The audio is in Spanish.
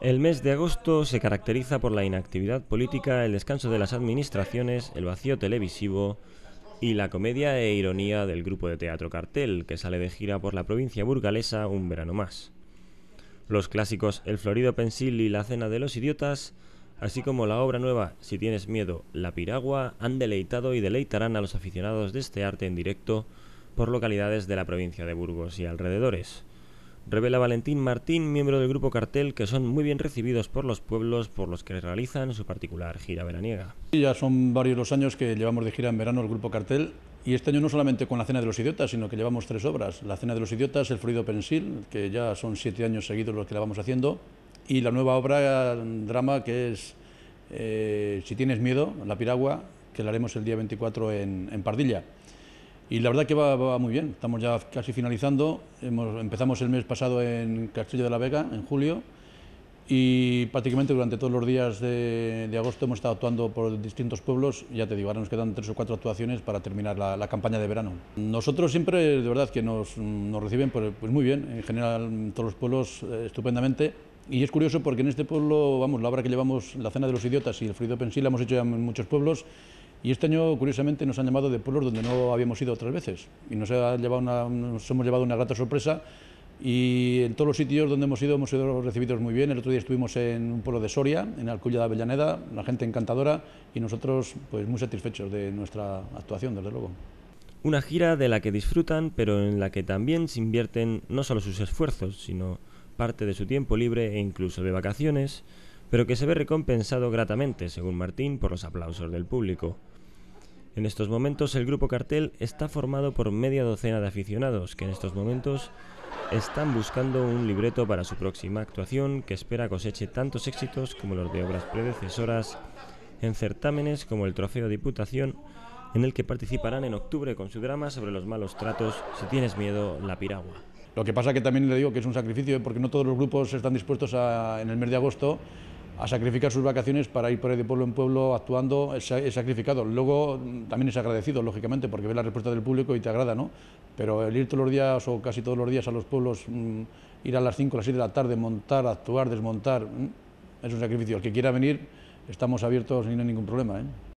El mes de agosto se caracteriza por la inactividad política, el descanso de las administraciones, el vacío televisivo y la comedia e ironía del grupo de teatro Cartel, que sale de gira por la provincia burgalesa un verano más. Los clásicos El Florido Pensil y La Cena de los Idiotas, así como la obra nueva Si tienes miedo, La Piragua, han deleitado y deleitarán a los aficionados de este arte en directo por localidades de la provincia de Burgos y alrededores. Revela Valentín Martín, miembro del grupo Cartel, que son muy bien recibidos por los pueblos por los que realizan su particular gira veraniega. Ya son varios los años que llevamos de gira en verano el grupo Cartel y este año no solamente con la Cena de los Idiotas, sino que llevamos tres obras. La Cena de los Idiotas, El Fluido Pensil, que ya son siete años seguidos los que la vamos haciendo, y la nueva obra, mm, drama, que es eh, Si tienes miedo, La Piragua, que la haremos el día 24 en Pardilla. Y la verdad que va, muy bien, estamos ya casi finalizando, Hemos, empezamos el mes pasado en Castillo de la Vega, en julio, y prácticamente durante todos los días de, agosto hemos estado actuando por distintos pueblos. Ya te digo, ahora nos quedan tres o cuatro actuaciones para terminar la, campaña de verano. Nosotros siempre, de verdad, que nos, reciben pues, pues, muy bien, en general todos los pueblos eh, estupendamente. Y es curioso porque en este pueblo, vamos, la obra que llevamos, la cena de los idiotas y el Frido Pensil, la hemos hecho ya en muchos pueblos y este año, curiosamente, nos han llamado de pueblos donde no habíamos ido otras veces. Y nos, ha llevado hemos llevado una grata sorpresa. Y en todos los sitios donde hemos ido, hemos sido recibidos muy bien. El otro día estuvimos en un pueblo de Soria, en Alcuya de Avellaneda, la gente encantadora y nosotros pues, muy satisfechos de nuestra actuación, desde luego. Una gira de la que disfrutan, pero en la que también se invierten no solo sus esfuerzos, sino parte de su tiempo libre e incluso de vacaciones, pero que se ve recompensado gratamente, según Martín, por los aplausos del público. En estos momentos el grupo Cartel está formado por media docena de aficionados que en estos momentos están buscando un libreto para su próxima actuación que espera coseche tantos éxitos como los de obras predecesoras en certámenes como el Trofeo Diputación en el que participarán en octubre con su drama sobre los malos tratos, si tienes miedo, la piragua. Lo que pasa que también le digo que es un sacrificio ¿eh? porque no todos los grupos están dispuestos en el mes de agosto a sacrificar sus vacaciones para ir por de pueblo en pueblo actuando, es, sacrificado. Luego mm, también es agradecido, lógicamente, porque ve la respuesta del público y te agrada, ¿no? Pero el ir todos los días o casi todos los días a los pueblos, mm, ir a las 5 o las 6 de la tarde, montar, actuar, desmontar, mm, es un sacrificio. El que quiera venir, estamos abiertos y no hay ningún problema. ¿eh?